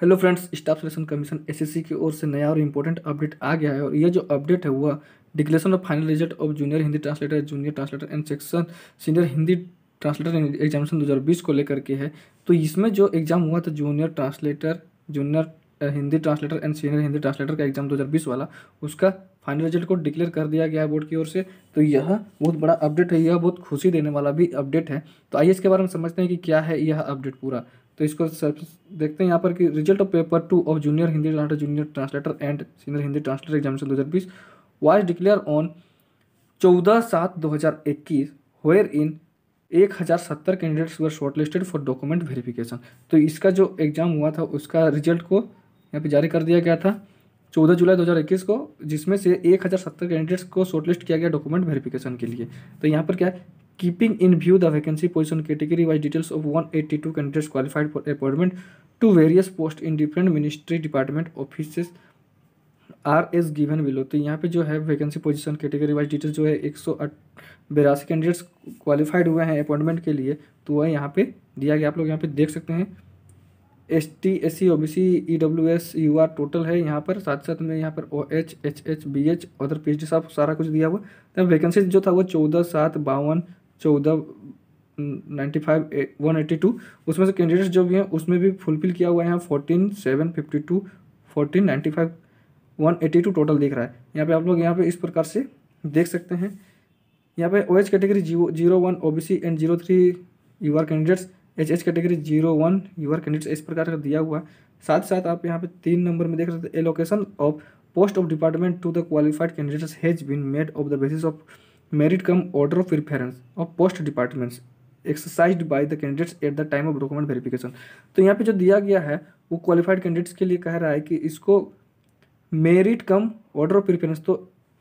hello friends staff selection commission SSC की ओर से नया और इम्पोर्टेंट अपडेट आ गया है और यह जो अपडेट है हुआ declaration of final result of junior Hindi translator junior translator and section senior Hindi translator examination 2020 को लेकर के है तो इसमें जो एग्ज़ाम हुआ था junior translator junior Hindi translator and senior Hindi translator का एग्जाम दो वाला उसका फाइनल रिजल्ट को डिक्लेयर कर दिया गया है बोर्ड की ओर से तो यह बहुत बड़ा अपडेट है यह बहुत खुशी देने वाला भी अपडेट है तो आइए इसके बारे में समझते हैं कि क्या है यह अपडेट पूरा तो इसको देखते हैं यहाँ पर कि result of paper two of junior Hindi translator junior translator and senior Hindi translator examination दो हज़ार बीस वाइज डिक्लेयर ऑन चौदह सात दो हज़ार इक्कीस वेयर इन एक हज़ार सत्तर candidates were shortlisted for document verification तो इसका जो एग्ज़ाम हुआ था उसका रिजल्ट को यहाँ पे जारी कर दिया गया था चौदह जुलाई दो हज़ार इक्कीस को जिसमें से एक हज़ार सत्तर कैंडिडेट्स को शॉर्टलिस्ट किया गया डॉक्यूमेंट वेरीफिकेशन के लिए तो यहाँ पर क्या है keeping in view the vacancy position category wise details of 182 candidates qualified for appointment to various post in different ministry department offices are as given below तो यहाँ पे जो है vacancy position category wise details जो है एक सौ बिरासी कैंडिडेट्स क्वालिफाइड हुए हैं अपॉइंटमेंट के लिए तो वह यहाँ पे दिया गया आप लोग यहाँ पे देख सकते हैं S T S C O B C E W S U R total है यहाँ पर साथ साथ में यहाँ पर O H H H B H other P H D साहब सारा कुछ दिया हुआ तो वैकेंसी जो था वो चौदह सात बावन चौदह ninety five one eighty two उसमें से कैंडिडेट्स जो भी हैं उसमें भी फुलफिल किया हुआ है यहाँ fourteen seven fifty two fourteen ninety five one eighty two total देख रहा है यहाँ पे आप लोग यहाँ पे इस प्रकार से देख सकते हैं यहाँ पे O H category zero zero one O B C and zero three UR candidates H H category zero one UR candidates इस प्रकार का दिया हुआ है साथ साथ आप यहाँ पे तीन नंबर में देख सकते हैं allocation of post of department to the qualified candidates has been made of the basis of merit cum order of preference of post departments exercise by the candidates at the time of document verification तो यहाँ पे जो दिया गया है वो qualified candidates के लिए कह रहा है कि इसको merit cum order of preference तो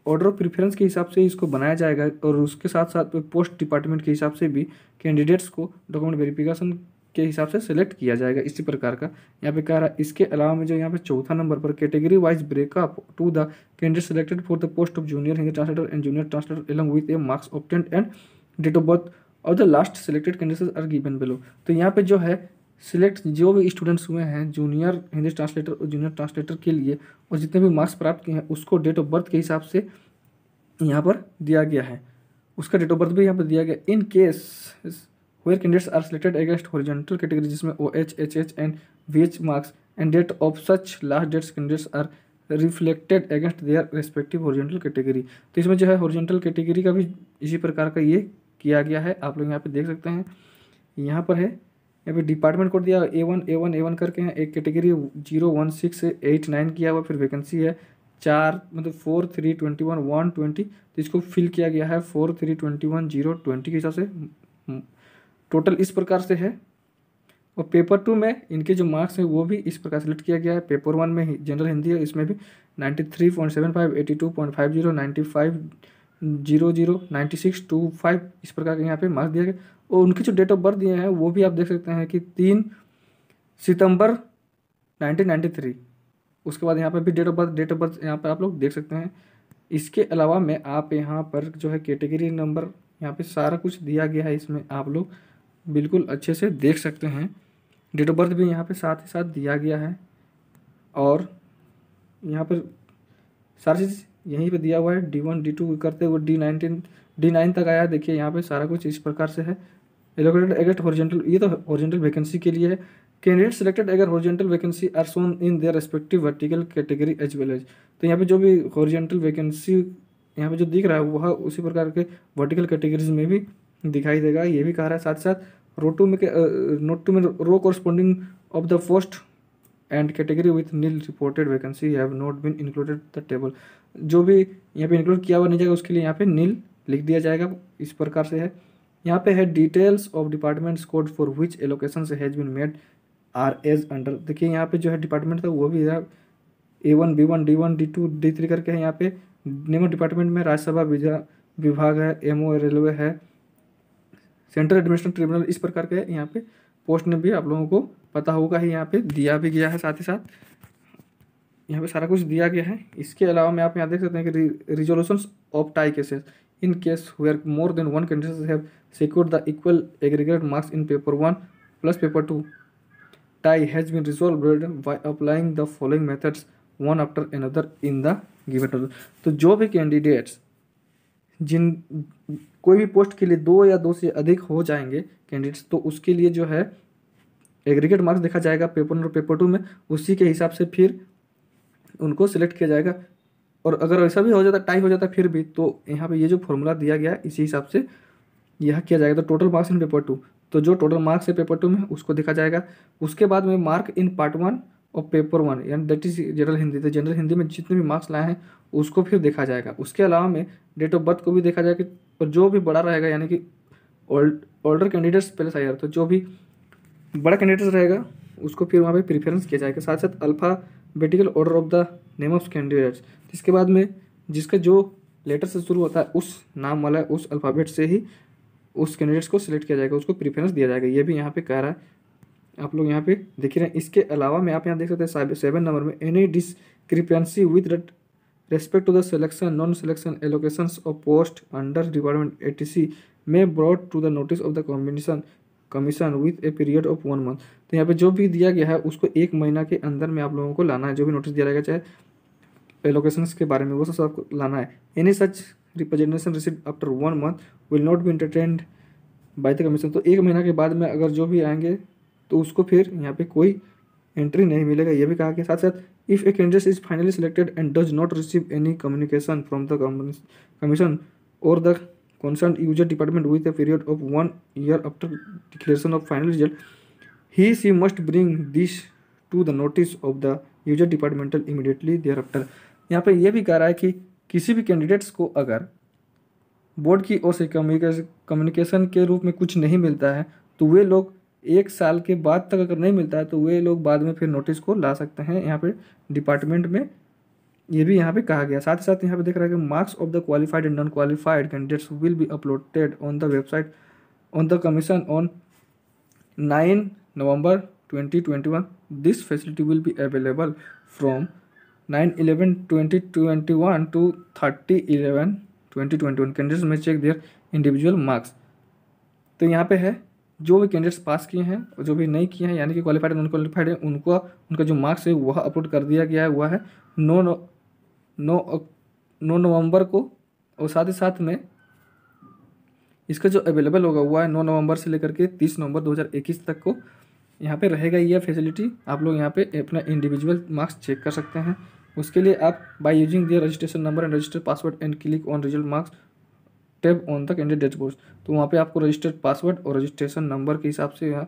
ऑर्डर ऑफ प्रिफेरेंस के हिसाब से इसको बनाया जाएगा और उसके साथ साथ पोस्ट डिपार्टमेंट के हिसाब से भी कैंडिडेट्स को डॉक्यूमेंट वेरीफिकेशन के हिसाब से सिलेक्ट किया जाएगा इसी प्रकार का यहाँ पे कह रहा है इसके अलावा में जो यहाँ पे चौथा नंबर पर category wise breakup to the candidate selected for the post of junior Hindi translator and junior translator along with a marks obtained and date of birth और the last selected candidate are given below तो यहाँ पे जो है select जो भी students हुए हैं जूनियर हिंदी ट्रांसलेटर और जूनियर ट्रांसलेटर के लिए और जितने भी मार्क्स प्राप्त किए हैं उसको डेट ऑफ बर्थ के हिसाब से यहाँ पर दिया गया है उसका डेट ऑफ बर्थ भी यहाँ पर दिया गया in case where candidates are selected against horizontal category जिसमें O H H H and V H marks and date of such last dates candidates are reflected against their respective horizontal category तो इसमें जो है horizontal category का भी इसी प्रकार का ये किया गया है आप लोग यहाँ पे देख सकते हैं यहाँ पर है यहाँ पे डिपार्टमेंट कोड दिया A one A one A one करके हैं एक category zero one six eight nine किया हुआ फिर वैकेंसी है चार मतलब four three twenty one one twenty तो इसको फिल किया गया है four three twenty one zero twenty के हिसाब से टोटल इस प्रकार से है और पेपर टू में इनके जो मार्क्स हैं वो भी इस प्रकार सेलेक्ट किया गया है पेपर वन में ही जनरल हिंदी है इसमें भी ninety three point seven five eighty two point five zero ninety five zero zero ninety six two five इस प्रकार के यहाँ पे मार्क्स दिया गया और उनकी जो डेट ऑफ बर्थ दिए हैं वो भी आप देख सकते हैं कि तीन सितंबर नाइनटीन उसके बाद यहाँ पर भी date of birth date of birth यहाँ पर आप लोग देख सकते हैं इसके अलावा मैं आप यहाँ पर जो है कैटेगरी नंबर यहाँ पर सारा कुछ दिया गया है इसमें आप लोग बिल्कुल अच्छे से देख सकते हैं डेट ऑफ बर्थ भी यहाँ पे साथ ही साथ दिया गया है और यहाँ पर सारी चीज़ यहीं पे दिया हुआ है डी वन डी टू करते हुए डी नाइनटीन डी नाइन तक आया देखिए यहाँ पे सारा कुछ इस प्रकार से है एलोकेटेड एगेट हॉरिजेंटल ये तो ओरिजेंटल वैकेंसी के लिए है कैंडिडेट सिलेक्टेड अगर horizontal vacancy are shown in their respective vertical category as well as तो यहाँ पे जो भी ओरिजेंटल वैकेंसी यहाँ पे जो दिख रहा है वह उसी प्रकार के वर्टिकल कैटेगरीज में भी दिखाई देगा ये भी कह रहा है साथ साथ रो टू में नोट टू में row corresponding of the first and category with nil reported vacancy have not been included the table जो भी यहाँ पे इंक्लूड किया हुआ नहीं जाएगा उसके लिए यहाँ पे नील लिख दिया जाएगा इस प्रकार से है यहाँ पे है details of departments code for which allocation has been made are as under देखिए यहाँ पे जो है डिपार्टमेंट था वो भी है A one B one D one D two D three करके है यहाँ पे नेम डिपार्टमेंट में राज्यसभा विभाग है एम रेलवे है सेंट्रल एडमिनिस्ट्रेटिव ट्रिब्यूनल इस प्रकार के यहाँ पे पोस्ट ने भी आप लोगों को पता होगा ही यहाँ पे दिया भी गया है साथ ही साथ यहाँ पे सारा कुछ दिया गया है इसके अलावा मैं आप यहाँ देख सकते हैं कि resolution of tie cases in case where more than one candidate have secure the equal aggregate marks in paper one plus paper two tie has been resolve by applying the following methods one after another in the given तो जो भी candidates जिन कोई भी post के लिए दो या दो से अधिक हो जाएंगे कैंडिडेट्स तो उसके लिए जो है एग्रीगेट मार्क्स देखा जाएगा पेपर वन और पेपर टू में उसी के हिसाब से फिर उनको सिलेक्ट किया जाएगा और अगर वैसा भी हो जाता टाई हो जाता फिर भी तो यहाँ पे ये जो फॉर्मूला दिया गया इसी हिसाब से यह किया जाएगा तो total marks in paper two तो जो टोटल मार्क्स है पेपर टू में उसको देखा जाएगा उसके बाद में मार्क इन पार्ट वन और पेपर वन यानी दैट इज जनरल हिंदी तो जनरल हिंदी में जितने भी मार्क्स लाए हैं उसको फिर देखा जाएगा उसके अलावा में डेट ऑफ बर्थ को भी देखा जाएगा और जो भी बड़ा रहेगा यानी कि ओल्डर कैंडिडेट्स पहले सही तो जो भी बड़ा कैंडिडेट्स रहेगा उसको फिर वहाँ पे प्रीफरेंस किया जाएगा साथ साथ alphabetical order of the name of candidates इसके बाद में जिसका जो लेटर से शुरू होता है उस नाम वाला उस अल्फ़ाबेट से ही उस कैंडिडेट्स को सिलेक्ट किया जाएगा उसको प्रीफरेंस दिया जाएगा ये भी यहाँ पे कह रहा है आप लोग यहाँ पे देख रहे हैं इसके अलावा मैं आप यहाँ देख सकते हैं सेवन नंबर में any discrepancy with respect to the selection non selection allocation of post under department A T C may brought to the notice of the combination commission with a period of one month तो यहाँ पे जो भी दिया गया है उसको एक महीना के अंदर में आप लोगों को लाना है जो भी नोटिस दिया जाएगा चाहे एलोकेशन के बारे में वो सब आपको लाना है any such representation receive after one month will not be entertain by the commission तो एक महीना के बाद में अगर जो भी आएंगे तो उसको फिर यहाँ पे कोई एंट्री नहीं मिलेगा ये भी कहा के साथ साथ if a candidate is finally selected and does not receive any communication from the commission और the concern user department with a period of one year after declaration of final result he she must bring this to the notice of the user departmental immediately thereafter यहाँ पर यह भी कह रहा है कि किसी भी कैंडिडेट्स को अगर बोर्ड की ओर से कम्युनिकेशन के रूप में कुछ नहीं मिलता है तो वे लोग एक साल के बाद तक अगर नहीं मिलता है तो वे लोग बाद में फिर नोटिस को ला सकते हैं यहाँ पे डिपार्टमेंट में ये भी यहाँ पे कहा गया साथ ही साथ यहाँ पे देख रहा है कि marks of the qualified and non qualified candidates will be uploaded on the website on the commission on nine November 2021 will be available from nine eleven twenty to thirty eleven twenty twenty one candidates may check their individual marks तो यहाँ पे है जो भी candidates पास किए हैं और जो भी नहीं किए हैं यानी कि क्वालिफाइड नॉन क्वालिफाइड है उनको उनका जो मार्क्स है वह अपलोड कर दिया गया है वह है नौ नौ नौ नौ नवंबर को और साथ ही साथ में इसका जो अवेलेबल होगा हुआ है नौ नवंबर से लेकर के तीस नवंबर 2021 तक को यहाँ पे रहेगा यह फैसिलिटी आप लोग यहाँ पे अपना इंडिविजुअल मार्क्स चेक कर सकते हैं उसके लिए आप by using their registration number and register password and click on result marks tab on the candidate dashboard तो वहाँ पे आपको रजिस्टर्ड पासवर्ड और रजिस्ट्रेशन नंबर के हिसाब से यहाँ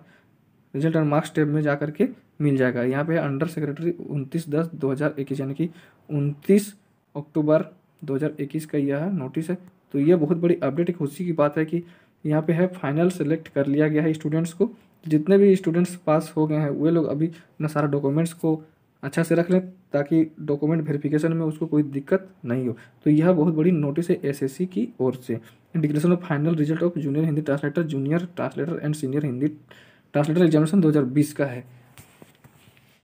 रिजल्ट और मार्क्स टैब में जा करके मिल जाएगा यहाँ पे अंडर सेक्रेटरी उनतीस दस दो हज़ार इक्कीस यानी कि उनतीस अक्टूबर दो हज़ार इक्कीस का यह नोटिस है तो यह बहुत बड़ी अपडेट एक खुशी की बात है कि यहाँ पे है फाइनल सेलेक्ट कर लिया गया है स्टूडेंट्स को जितने भी स्टूडेंट्स पास हो गए हैं वे लोग अभी अपना सारा डॉक्यूमेंट्स को अच्छा से रख लें ताकि डॉक्यूमेंट वेरिफिकेशन में उसको कोई दिक्कत नहीं हो तो यह बहुत बड़ी नोटिस है एस की ओर से declaration of final result of junior Hindi translator junior translator and senior Hindi translator examination 2020 का है